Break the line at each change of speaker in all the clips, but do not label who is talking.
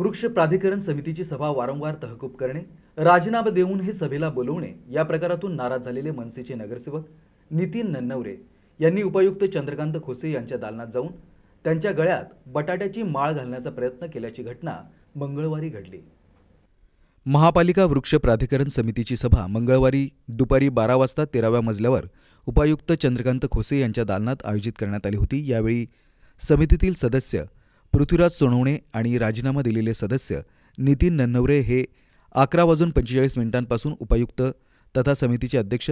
वृक्ष प्राधिकरण समितीची सभा वारंवार तहकूब करणे राजीनामा देऊन हे सभेला बोलवणे या प्रकारातून नाराज झालेले मनसेचे नगरसेवक नितीन नन्नवरे यांनी उपायुक्त चंद्रकांत खोसे यांच्या दालनात जाऊन त्यांच्या गळ्यात बटाट्याची माळ घालण्याचा प्रयत्न केल्याची घटना मंगळवारी घडली महापालिका वृक्ष प्राधिकरण समितीची सभा मंगळवारी दुपारी बारा वाजता तेराव्या मजल्यावर उपायुक्त चंद्रकांत खोसे यांच्या दालनात आयोजित करण्यात आली होती यावेळी समितीतील सदस्य पृथ्वीराज सोनवणे आणि राजीनामा दिलेले सदस्य नितीन नन्नवरे हे अकरा वाजून पंचेचाळीस मिनिटांपासून उपायुक्त तथा समितीचे अध्यक्ष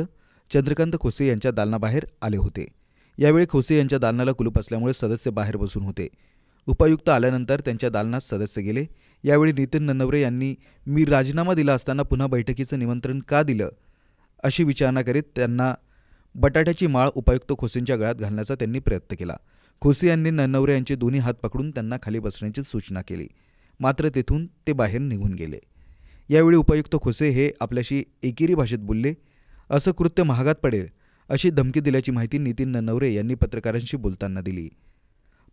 चंद्रकांत खोसे यांच्या दालनाबाहेर आले होते यावेळी खोसे यांच्या दालनाला कुलूप असल्यामुळे सदस्य बाहेर बसून होते उपायुक्त आल्यानंतर त्यांच्या दालनात सदस्य गेले यावेळी नितीन नन्नवरे यांनी मी राजीनामा दिला असताना पुन्हा बैठकीचं निमंत्रण का दिलं अशी विचारणा करीत त्यांना बटाट्याची माळ उपायुक्त खोसेंच्या गळ्यात घालण्याचा त्यांनी प्रयत्न केला खोसे यांनी नन्नवरे यांचे दोन्ही हात पकडून त्यांना खाली बसण्याची सूचना केली मात्र तेथून ते बाहेर निघून गेले यावेळी उपायुक्त खोसे हे आपल्याशी एकेरी भाषेत बोलले असं कृत्य महागात पडेल अशी धमकी दिल्याची माहिती नितीन नन्नवरे यांनी पत्रकारांशी बोलताना दिली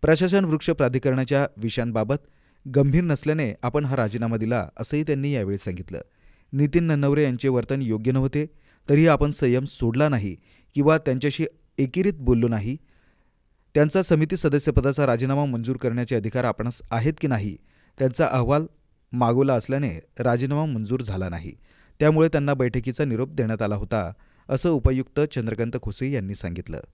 प्रशासन वृक्ष प्राधिकरणाच्या विषयांबाबत गंभीर नसल्याने आपण हा राजीनामा दिला असंही त्यांनी यावेळी सांगितलं नितीन नन्नवरे यांचे वर्तन योग्य नव्हते तरीही आपण संयम सोडला नाही किंवा त्यांच्याशी एकेरीत बोललो नाही त्यांचा समिती सदस्यपदाचा राजीनामा मंजूर करण्याचे अधिकार आपण आहेत की नाही त्यांचा अहवाल मागवला असल्याने राजीनामा मंजूर झाला नाही त्यामुळे त्यांना बैठकीचा निरोप देण्यात आला होता असं उपायुक्त चंद्रकांत खुसे यांनी सांगितलं